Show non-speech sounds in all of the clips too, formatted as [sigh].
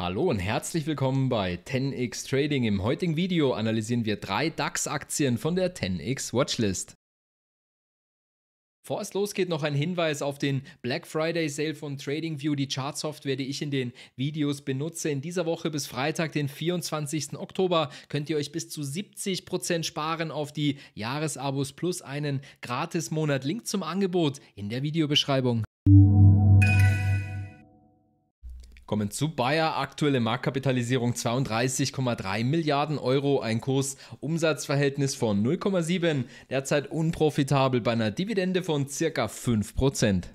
Hallo und herzlich willkommen bei 10x Trading. Im heutigen Video analysieren wir drei DAX-Aktien von der 10x Watchlist. Bevor es losgeht, noch ein Hinweis auf den Black Friday Sale von TradingView, die Chartsoftware, die ich in den Videos benutze. In dieser Woche bis Freitag, den 24. Oktober, könnt ihr euch bis zu 70% Prozent sparen auf die Jahresabos plus einen Gratismonat. Link zum Angebot in der Videobeschreibung. Kommen zu Bayer, aktuelle Marktkapitalisierung 32,3 Milliarden Euro, ein kurs umsatz von 0,7, derzeit unprofitabel bei einer Dividende von circa 5%. Prozent.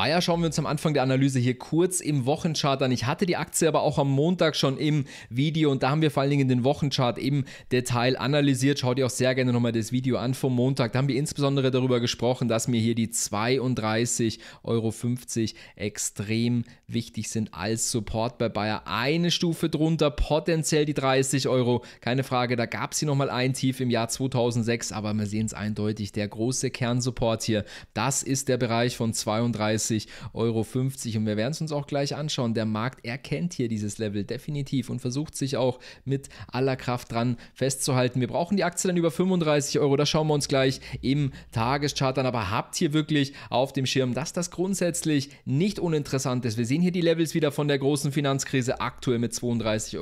Bayer schauen wir uns am Anfang der Analyse hier kurz im Wochenchart an. Ich hatte die Aktie aber auch am Montag schon im Video und da haben wir vor allen Dingen den Wochenchart im Detail analysiert. Schaut ihr auch sehr gerne nochmal das Video an vom Montag. Da haben wir insbesondere darüber gesprochen, dass mir hier die 32,50 Euro extrem wichtig sind als Support bei Bayer. Eine Stufe drunter, potenziell die 30 Euro. Keine Frage, da gab es hier nochmal ein Tief im Jahr 2006, aber wir sehen es eindeutig. Der große Kernsupport hier, das ist der Bereich von 32 40,50 Euro. Und wir werden es uns auch gleich anschauen. Der Markt erkennt hier dieses Level definitiv und versucht sich auch mit aller Kraft dran festzuhalten. Wir brauchen die Aktie dann über 35 Euro. Das schauen wir uns gleich im Tageschart an. Aber habt hier wirklich auf dem Schirm, dass das grundsätzlich nicht uninteressant ist. Wir sehen hier die Levels wieder von der großen Finanzkrise aktuell mit 32,50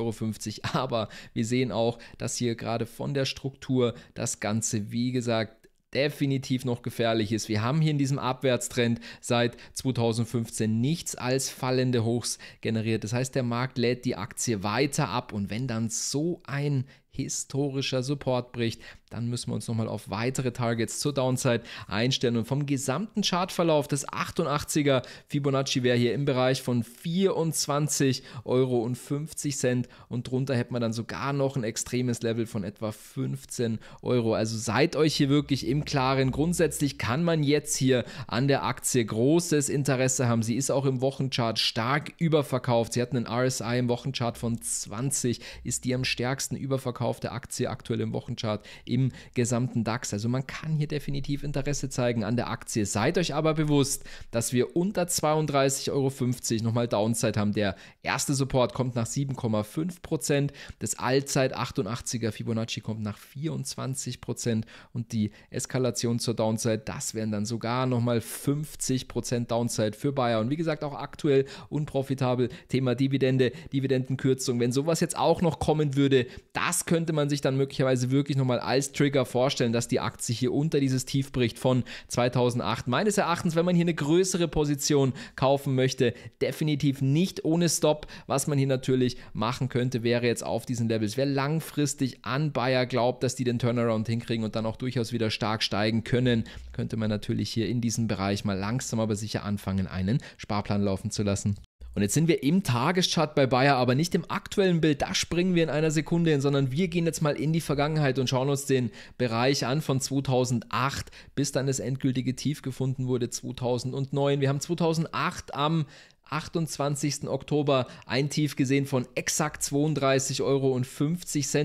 Euro. Aber wir sehen auch, dass hier gerade von der Struktur das Ganze, wie gesagt, definitiv noch gefährlich ist. Wir haben hier in diesem Abwärtstrend seit 2015 nichts als fallende Hochs generiert. Das heißt, der Markt lädt die Aktie weiter ab und wenn dann so ein historischer Support bricht, dann müssen wir uns nochmal auf weitere Targets zur Downside einstellen. Und vom gesamten Chartverlauf des 88er Fibonacci wäre hier im Bereich von 24,50 Euro und drunter hätte man dann sogar noch ein extremes Level von etwa 15 Euro. Also seid euch hier wirklich im Klaren. Grundsätzlich kann man jetzt hier an der Aktie großes Interesse haben. Sie ist auch im Wochenchart stark überverkauft. Sie hat einen RSI im Wochenchart von 20, ist die am stärksten überverkaufte Aktie aktuell im Wochenchart im im gesamten DAX. Also man kann hier definitiv Interesse zeigen an der Aktie. Seid euch aber bewusst, dass wir unter 32,50 Euro nochmal Downside haben. Der erste Support kommt nach 7,5 Prozent, das Allzeit 88er Fibonacci kommt nach 24 Prozent und die Eskalation zur Downside, das wären dann sogar nochmal 50 Prozent Downside für Bayer. Und wie gesagt, auch aktuell unprofitabel. Thema Dividende, Dividendenkürzung. Wenn sowas jetzt auch noch kommen würde, das könnte man sich dann möglicherweise wirklich nochmal als als Trigger vorstellen, dass die Aktie hier unter dieses Tief bricht von 2008. Meines Erachtens, wenn man hier eine größere Position kaufen möchte, definitiv nicht ohne Stop. Was man hier natürlich machen könnte, wäre jetzt auf diesen Levels, wer langfristig an Bayer glaubt, dass die den Turnaround hinkriegen und dann auch durchaus wieder stark steigen können, könnte man natürlich hier in diesem Bereich mal langsam aber sicher anfangen, einen Sparplan laufen zu lassen. Und jetzt sind wir im Tageschart bei Bayer, aber nicht im aktuellen Bild. Da springen wir in einer Sekunde hin, sondern wir gehen jetzt mal in die Vergangenheit und schauen uns den Bereich an von 2008, bis dann das endgültige Tief gefunden wurde 2009. Wir haben 2008 am 28. Oktober ein Tief gesehen von exakt 32,50 Euro.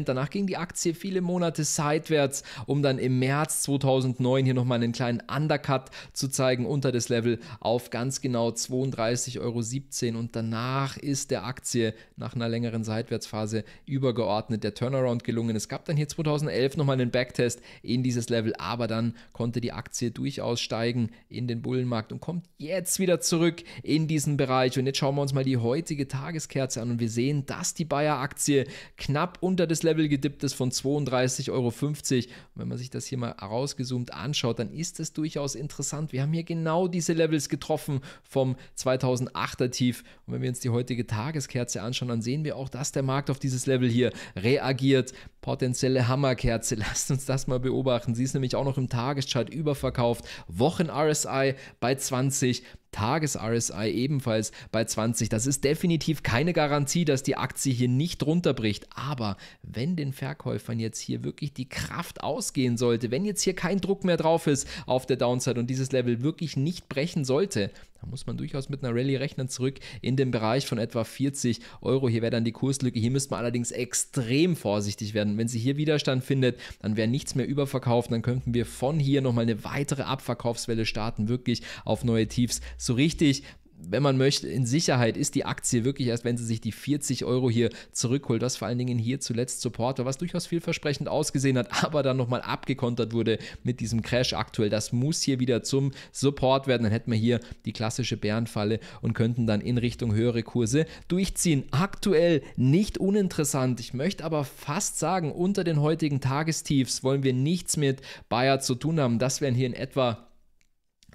Danach ging die Aktie viele Monate seitwärts, um dann im März 2009 hier nochmal einen kleinen Undercut zu zeigen unter das Level auf ganz genau 32,17 Euro. Und danach ist der Aktie nach einer längeren Seitwärtsphase übergeordnet der Turnaround gelungen. Es gab dann hier 2011 nochmal einen Backtest in dieses Level, aber dann konnte die Aktie durchaus steigen in den Bullenmarkt und kommt jetzt wieder zurück in diesen Bereich Bereich. Und jetzt schauen wir uns mal die heutige Tageskerze an und wir sehen, dass die Bayer-Aktie knapp unter das Level gedippt ist von 32,50 Euro. Und wenn man sich das hier mal rausgezoomt anschaut, dann ist das durchaus interessant. Wir haben hier genau diese Levels getroffen vom 2008er Tief. Und wenn wir uns die heutige Tageskerze anschauen, dann sehen wir auch, dass der Markt auf dieses Level hier reagiert. Potenzielle Hammerkerze. [laughs] Lasst uns das mal beobachten. Sie ist nämlich auch noch im Tageschart überverkauft. Wochen RSI bei 20. Tages-RSI ebenfalls bei 20. Das ist definitiv keine Garantie, dass die Aktie hier nicht runterbricht. Aber wenn den Verkäufern jetzt hier wirklich die Kraft ausgehen sollte, wenn jetzt hier kein Druck mehr drauf ist auf der Downside und dieses Level wirklich nicht brechen sollte, da muss man durchaus mit einer Rallye rechnen, zurück in den Bereich von etwa 40 Euro. Hier wäre dann die Kurslücke. Hier müsste man allerdings extrem vorsichtig werden. Wenn sie hier Widerstand findet, dann wäre nichts mehr überverkauft. Dann könnten wir von hier nochmal eine weitere Abverkaufswelle starten, wirklich auf neue Tiefs. So richtig wenn man möchte, in Sicherheit ist die Aktie wirklich erst, wenn sie sich die 40 Euro hier zurückholt, was vor allen Dingen hier zuletzt Supporter, was durchaus vielversprechend ausgesehen hat, [laughs] aber dann nochmal abgekontert wurde mit diesem Crash aktuell. Das muss hier wieder zum Support werden. Dann hätten wir hier die klassische Bärenfalle und könnten dann in Richtung höhere Kurse durchziehen. Aktuell nicht uninteressant. Ich möchte aber fast sagen, unter den heutigen Tagestiefs wollen wir nichts mit Bayer zu tun haben. Das wären hier in etwa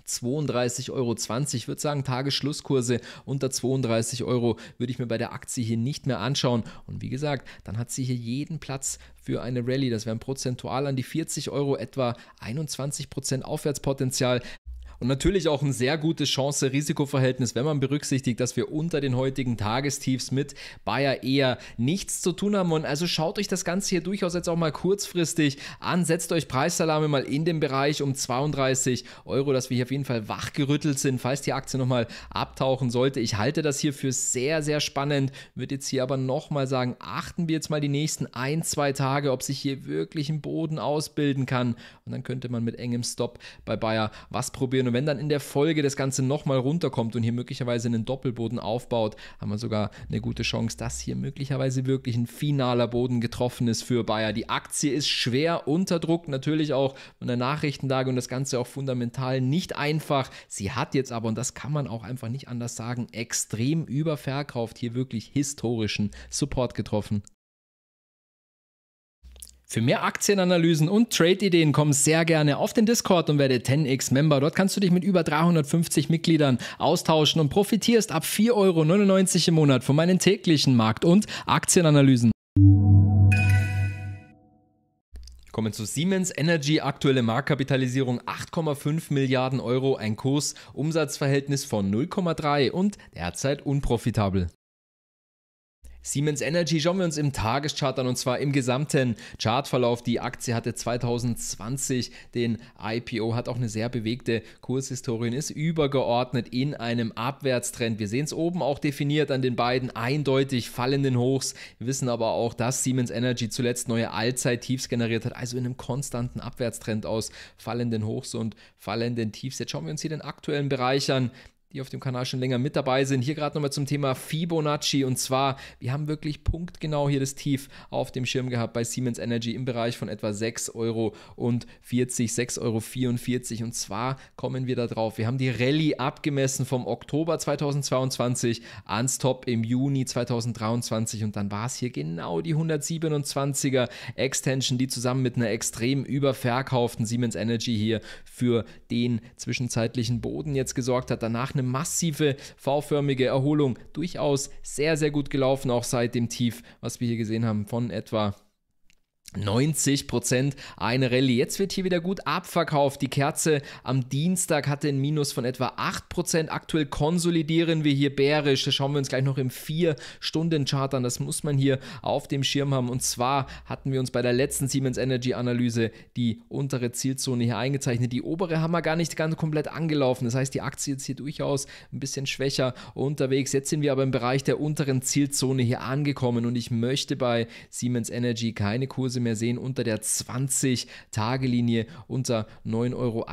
32,20 Euro. Ich würde sagen, Tagesschlusskurse unter 32 Euro würde ich mir bei der Aktie hier nicht mehr anschauen. Und wie gesagt, dann hat sie hier jeden Platz für eine Rallye. Das wären prozentual an die 40 Euro etwa 21% Prozent Aufwärtspotenzial. Und natürlich auch ein sehr gutes Chance-Risikoverhältnis, wenn man berücksichtigt, dass wir unter den heutigen Tagestiefs mit Bayer eher nichts zu tun haben. Und also schaut euch das Ganze hier durchaus jetzt auch mal kurzfristig an. Setzt euch Preisalarme mal in den Bereich um 32 Euro, dass wir hier auf jeden Fall wachgerüttelt sind, falls die Aktie nochmal abtauchen sollte. Ich halte das hier für sehr, sehr spannend. Würde jetzt hier aber nochmal sagen, achten wir jetzt mal die nächsten ein, zwei Tage, ob sich hier wirklich ein Boden ausbilden kann. Und dann könnte man mit engem Stop bei Bayer was probieren. Und wenn dann in der Folge das Ganze nochmal runterkommt und hier möglicherweise einen Doppelboden aufbaut, haben wir sogar eine gute Chance, dass hier möglicherweise wirklich ein finaler Boden getroffen ist für Bayer. Die Aktie ist schwer unter Druck, natürlich auch von der Nachrichtenlage und das Ganze auch fundamental nicht einfach. Sie hat jetzt aber, und das kann man auch einfach nicht anders sagen, extrem überverkauft, hier wirklich historischen Support getroffen. Für mehr Aktienanalysen und Trade-Ideen komm sehr gerne auf den Discord und werde 10x-Member. Dort kannst du dich mit über 350 Mitgliedern austauschen und profitierst ab 4,99 Euro im Monat von meinen täglichen Markt- und Aktienanalysen. kommen zu Siemens Energy, aktuelle Marktkapitalisierung 8,5 Milliarden Euro, ein Kurs-Umsatzverhältnis von 0,3 und derzeit unprofitabel. Siemens Energy schauen wir uns im Tageschart an und zwar im gesamten Chartverlauf. Die Aktie hatte 2020 den IPO, hat auch eine sehr bewegte Kurshistorie und ist übergeordnet in einem Abwärtstrend. Wir sehen es oben auch definiert an den beiden eindeutig fallenden Hochs. Wir wissen aber auch, dass Siemens Energy zuletzt neue Allzeit-Tiefs generiert hat, also in einem konstanten Abwärtstrend aus fallenden Hochs und fallenden Tiefs. Jetzt schauen wir uns hier den aktuellen Bereich an die auf dem Kanal schon länger mit dabei sind. Hier gerade nochmal zum Thema Fibonacci. Und zwar, wir haben wirklich punktgenau hier das Tief auf dem Schirm gehabt bei Siemens Energy im Bereich von etwa 6 Euro 6,44 Euro. Und zwar kommen wir da drauf. Wir haben die Rallye abgemessen vom Oktober 2022 ans Top im Juni 2023. Und dann war es hier genau die 127er Extension, die zusammen mit einer extrem überverkauften Siemens Energy hier für den zwischenzeitlichen Boden jetzt gesorgt hat. Danach eine massive V-förmige Erholung durchaus sehr, sehr gut gelaufen, auch seit dem Tief, was wir hier gesehen haben, von etwa 90 Prozent eine Rallye. Jetzt wird hier wieder gut abverkauft. Die Kerze am Dienstag hatte ein Minus von etwa 8 Prozent. Aktuell konsolidieren wir hier bärisch. Das schauen wir uns gleich noch im 4-Stunden-Chart an. Das muss man hier auf dem Schirm haben. Und zwar hatten wir uns bei der letzten Siemens Energy Analyse die untere Zielzone hier eingezeichnet. Die obere haben wir gar nicht ganz komplett angelaufen. Das heißt, die Aktie ist hier durchaus ein bisschen schwächer unterwegs. Jetzt sind wir aber im Bereich der unteren Zielzone hier angekommen. Und ich möchte bei Siemens Energy keine Kurse Kurse mehr sehen unter der 20-Tage-Linie, unter 9,81 Euro.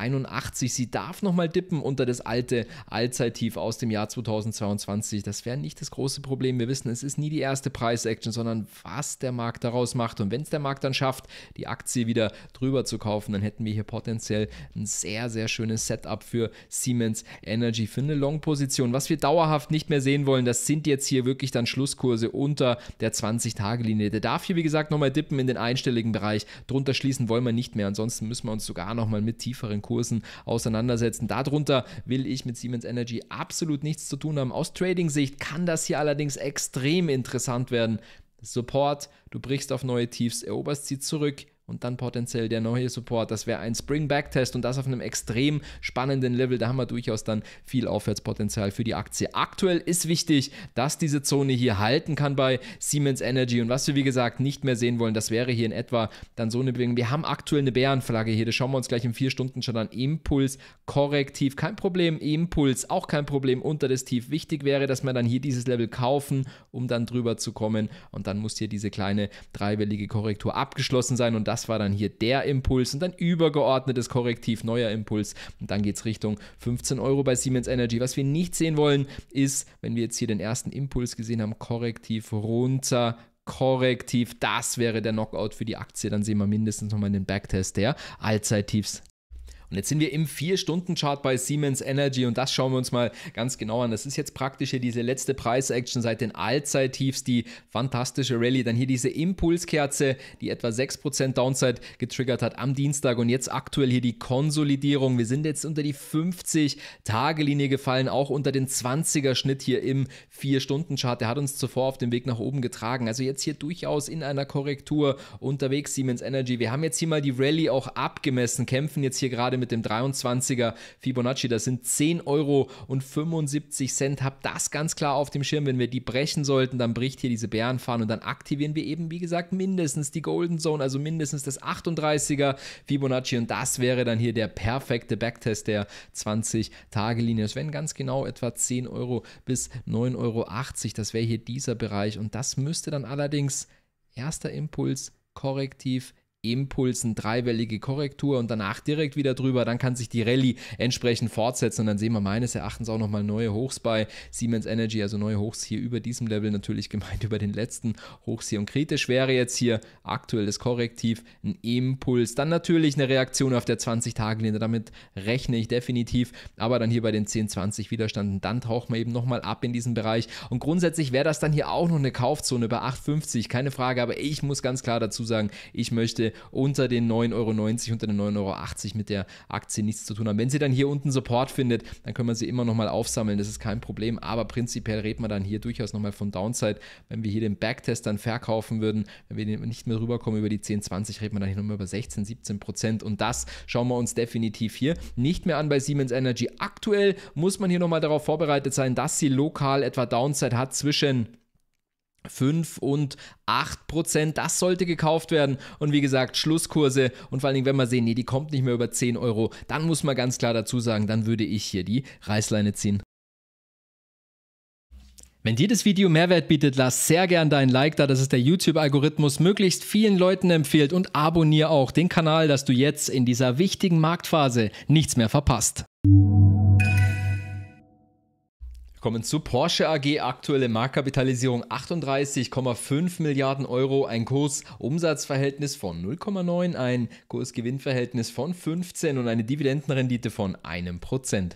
Sie darf nochmal dippen unter das alte Allzeittief aus dem Jahr 2022. Das wäre nicht das große Problem. Wir wissen, es ist nie die erste Preis-Action, sondern was der Markt daraus macht. Und wenn es der Markt dann schafft, die Aktie wieder drüber zu kaufen, dann hätten wir hier potenziell ein sehr, sehr schönes Setup für Siemens Energy für eine Long-Position. Was wir dauerhaft nicht mehr sehen wollen, das sind jetzt hier wirklich dann Schlusskurse unter der 20-Tage-Linie. Der darf hier, wie gesagt, nochmal dippen in den 1 einstelligen Bereich. Drunter schließen wollen wir nicht mehr. Ansonsten müssen wir uns sogar nochmal mit tieferen Kursen auseinandersetzen. Darunter will ich mit Siemens Energy absolut nichts zu tun haben. Aus Trading-Sicht kann das hier allerdings extrem interessant werden. Support, du brichst auf neue Tiefs, eroberst sie zurück, und dann potenziell der neue Support. Das wäre ein Spring-Back-Test und das auf einem extrem spannenden Level. Da haben wir durchaus dann viel Aufwärtspotenzial für die Aktie. Aktuell ist wichtig, dass diese Zone hier halten kann bei Siemens Energy. Und was wir, wie gesagt, nicht mehr sehen wollen, das wäre hier in etwa dann so eine Bewegung. Wir haben aktuell eine Bärenflagge hier. Das schauen wir uns gleich in vier Stunden schon an. Impuls, korrektiv, kein Problem. Impuls, auch kein Problem unter das Tief. Wichtig wäre, dass wir dann hier dieses Level kaufen, um dann drüber zu kommen. Und dann muss hier diese kleine dreiwillige Korrektur abgeschlossen sein. Und das das war dann hier der Impuls und dann übergeordnetes Korrektiv, neuer Impuls. Und dann geht es Richtung 15 Euro bei Siemens Energy. Was wir nicht sehen wollen, ist, wenn wir jetzt hier den ersten Impuls gesehen haben, Korrektiv runter, Korrektiv, das wäre der Knockout für die Aktie. Dann sehen wir mindestens nochmal den Backtest der Allzeittiefs und jetzt sind wir im 4-Stunden-Chart bei Siemens Energy und das schauen wir uns mal ganz genau an. Das ist jetzt praktisch hier diese letzte Preis-Action seit den Allzeit-Tiefs, die fantastische Rallye. Dann hier diese Impulskerze, die etwa 6% Downside getriggert hat am Dienstag und jetzt aktuell hier die Konsolidierung. Wir sind jetzt unter die 50-Tage-Linie gefallen, auch unter den 20er-Schnitt hier im 4-Stunden-Chart. Der hat uns zuvor auf dem Weg nach oben getragen. Also jetzt hier durchaus in einer Korrektur unterwegs Siemens Energy. Wir haben jetzt hier mal die Rallye auch abgemessen, kämpfen jetzt hier gerade gerade mit dem 23er Fibonacci, das sind 10,75 Euro. Hab das ganz klar auf dem Schirm. Wenn wir die brechen sollten, dann bricht hier diese Bärenfahne und dann aktivieren wir eben, wie gesagt, mindestens die Golden Zone, also mindestens das 38er Fibonacci. Und das wäre dann hier der perfekte Backtest der 20-Tage-Linie. Das wären ganz genau etwa 10 Euro bis 9,80 Euro. Das wäre hier dieser Bereich. Und das müsste dann allerdings erster Impuls korrektiv Impulsen dreiwellige Korrektur und danach direkt wieder drüber. Dann kann sich die Rallye entsprechend fortsetzen und dann sehen wir meines Erachtens auch nochmal neue Hochs bei Siemens Energy, also neue Hochs hier über diesem Level, natürlich [laughs] gemeint über den letzten Hochs hier. Und kritisch wäre jetzt hier aktuelles Korrektiv, ein Impuls, dann natürlich eine Reaktion auf der 20-Tage-Linie, damit rechne ich definitiv, aber dann hier bei den 10-20 Widerstanden, dann tauchen wir eben nochmal ab in diesem Bereich und grundsätzlich wäre das dann hier auch noch eine Kaufzone bei 8,50, keine Frage, aber ich muss ganz klar dazu sagen, ich möchte unter den 9,90 Euro, unter den 9,80 Euro mit der Aktie nichts zu tun haben. Wenn sie dann hier unten Support findet, dann können wir sie immer nochmal aufsammeln, das ist kein Problem, aber prinzipiell reden wir dann hier durchaus nochmal von Downside. Wenn wir hier den Backtest dann verkaufen würden, wenn wir nicht mehr rüberkommen über die 10, 20, reden wir dann hier nochmal über 16, 17 Prozent und das schauen wir uns definitiv hier nicht mehr an bei Siemens Energy. Aktuell muss man hier nochmal darauf vorbereitet sein, dass sie lokal etwa Downside hat zwischen 5 und 8 Prozent, das sollte gekauft werden. Und wie gesagt, Schlusskurse und vor allen Dingen, wenn wir sehen, nee, die kommt nicht mehr über 10 Euro, dann muss man ganz klar dazu sagen, dann würde ich hier die Reißleine ziehen. Wenn dir das Video Mehrwert bietet, lass sehr gern dein Like da, dass es der YouTube-Algorithmus möglichst vielen Leuten empfiehlt und abonniere auch den Kanal, dass du jetzt in dieser wichtigen Marktphase nichts mehr verpasst. Kommen zu Porsche AG, aktuelle Marktkapitalisierung 38,5 Milliarden Euro, ein Kursumsatzverhältnis von 0,9, ein Kursgewinnverhältnis von 15 und eine Dividendenrendite von einem Prozent.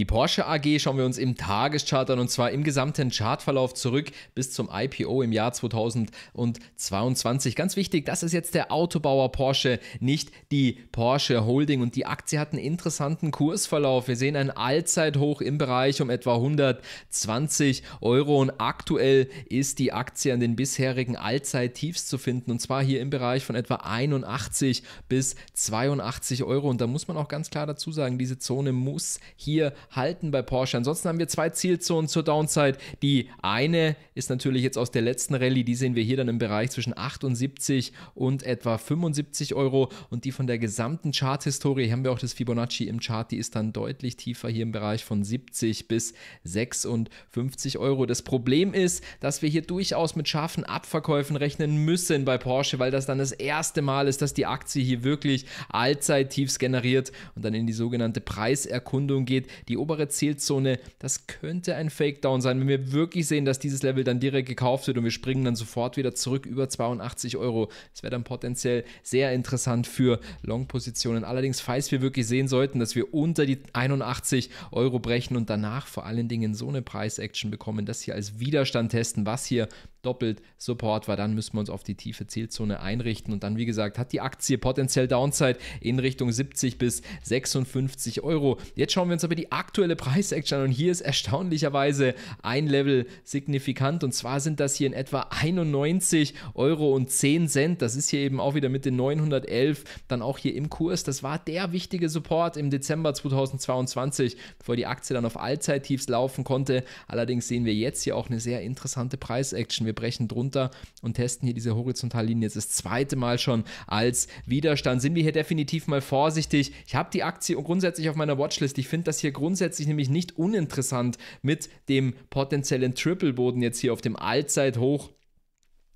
Die Porsche AG schauen wir uns im Tageschart an und zwar im gesamten Chartverlauf zurück bis zum IPO im Jahr 2022. Ganz wichtig, das ist jetzt der Autobauer Porsche, nicht die Porsche Holding und die Aktie hat einen interessanten Kursverlauf. Wir sehen ein Allzeithoch im Bereich um etwa 120 Euro und aktuell ist die Aktie an den bisherigen Allzeittiefs zu finden und zwar hier im Bereich von etwa 81 bis 82 Euro und da muss man auch ganz klar dazu sagen, diese Zone muss hier halten bei Porsche. Ansonsten haben wir zwei Zielzonen zur Downside. Die eine ist natürlich jetzt aus der letzten Rallye, die sehen wir hier dann im Bereich zwischen 78 und etwa 75 Euro und die von der gesamten Chart-Historie, haben wir auch das Fibonacci im Chart, die ist dann deutlich tiefer hier im Bereich von 70 bis 56 Euro. Das Problem ist, dass wir hier durchaus mit scharfen Abverkäufen rechnen müssen bei Porsche, weil das dann das erste Mal ist, dass die Aktie hier wirklich Allzeit-Tiefs generiert und dann in die sogenannte Preiserkundung geht, die obere Zielzone, das könnte ein Fake-Down sein. Wenn wir wirklich sehen, dass dieses Level dann direkt gekauft wird und wir springen dann sofort wieder zurück über 82 Euro, das wäre dann potenziell sehr interessant für Long-Positionen. Allerdings, falls wir wirklich sehen sollten, dass wir unter die 81 Euro brechen und danach vor allen Dingen so eine Preis-Action bekommen, das hier als Widerstand testen, was hier doppelt Support, weil dann müssen wir uns auf die tiefe Zielzone einrichten. Und dann, wie gesagt, hat die Aktie potenziell Downside in Richtung 70 bis 56 Euro. Jetzt schauen wir uns aber die aktuelle Preisaction an und hier ist erstaunlicherweise ein Level signifikant. Und zwar sind das hier in etwa 91 Euro und 10 Cent. Das ist hier eben auch wieder mit den 911 dann auch hier im Kurs. Das war der wichtige Support im Dezember 2022, bevor die Aktie dann auf Allzeittiefs laufen konnte. Allerdings sehen wir jetzt hier auch eine sehr interessante Preisaction wir brechen drunter und testen hier diese Horizontallinie jetzt das zweite Mal schon als Widerstand. Sind wir hier definitiv mal vorsichtig. Ich habe die Aktie grundsätzlich auf meiner Watchlist. Ich finde das hier grundsätzlich nämlich nicht uninteressant mit dem potenziellen Triple-Boden jetzt hier auf dem Allzeithoch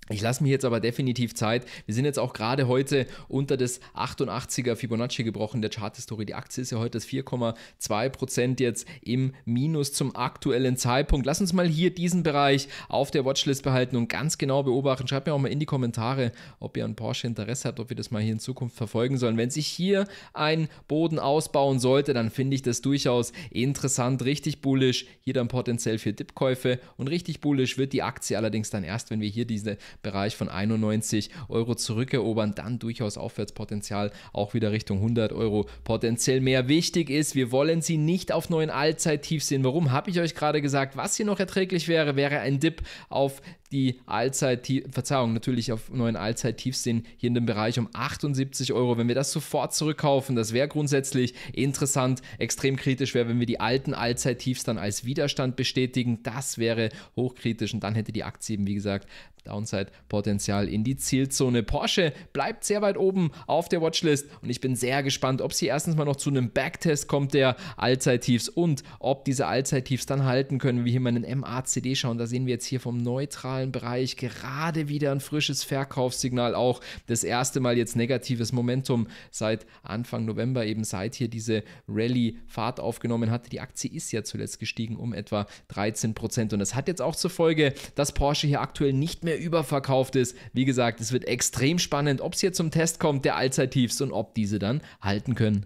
ich lasse mir jetzt aber definitiv Zeit. Wir sind jetzt auch gerade heute unter das 88er Fibonacci gebrochen der chart Charthistorie. Die Aktie ist ja heute das 4,2% jetzt im Minus zum aktuellen Zeitpunkt. Lass uns mal hier diesen Bereich auf der Watchlist behalten und ganz genau beobachten. Schreibt mir auch mal in die Kommentare, ob ihr an Porsche Interesse habt, ob wir das mal hier in Zukunft verfolgen sollen. Wenn sich hier ein Boden ausbauen sollte, dann finde ich das durchaus interessant, richtig bullisch. Hier dann potenziell für Dipkäufe und richtig bullisch wird die Aktie allerdings dann erst, wenn wir hier diese Bereich von 91 Euro zurückerobern, dann durchaus Aufwärtspotenzial auch wieder Richtung 100 Euro potenziell mehr. Wichtig ist, wir wollen sie nicht auf neuen Allzeittiefs sehen. Warum? Habe ich euch gerade gesagt. Was hier noch erträglich wäre, wäre ein Dip auf die Allzeit, Verzeihung, natürlich auf neuen Allzeit-Tiefs sehen, hier in dem Bereich um 78 Euro. Wenn wir das sofort zurückkaufen, das wäre grundsätzlich interessant. Extrem kritisch wäre, wenn wir die alten Allzeit-Tiefs dann als Widerstand bestätigen. Das wäre hochkritisch und dann hätte die Aktie eben, wie gesagt, Downside-Potenzial in die Zielzone. Porsche bleibt sehr weit oben auf der Watchlist und ich bin sehr gespannt, ob sie erstens mal noch zu einem Backtest kommt der Allzeit-Tiefs und ob diese Allzeit-Tiefs dann halten können. Wenn hier mal in MACD schauen, da sehen wir jetzt hier vom neutralen emotionalen Bereich gerade wieder ein frisches Verkaufssignal auch. Das erste Mal jetzt negatives Momentum seit Anfang November, eben seit hier diese Rallye Fahrt aufgenommen hatte. Die Aktie ist ja zuletzt gestiegen um etwa 13 Prozent und das hat jetzt auch zur Folge, dass Porsche hier aktuell nicht mehr überverkauft ist. Wie gesagt, es wird extrem spannend, ob es hier zum Test kommt, der Allzeittiefs und ob diese dann halten können.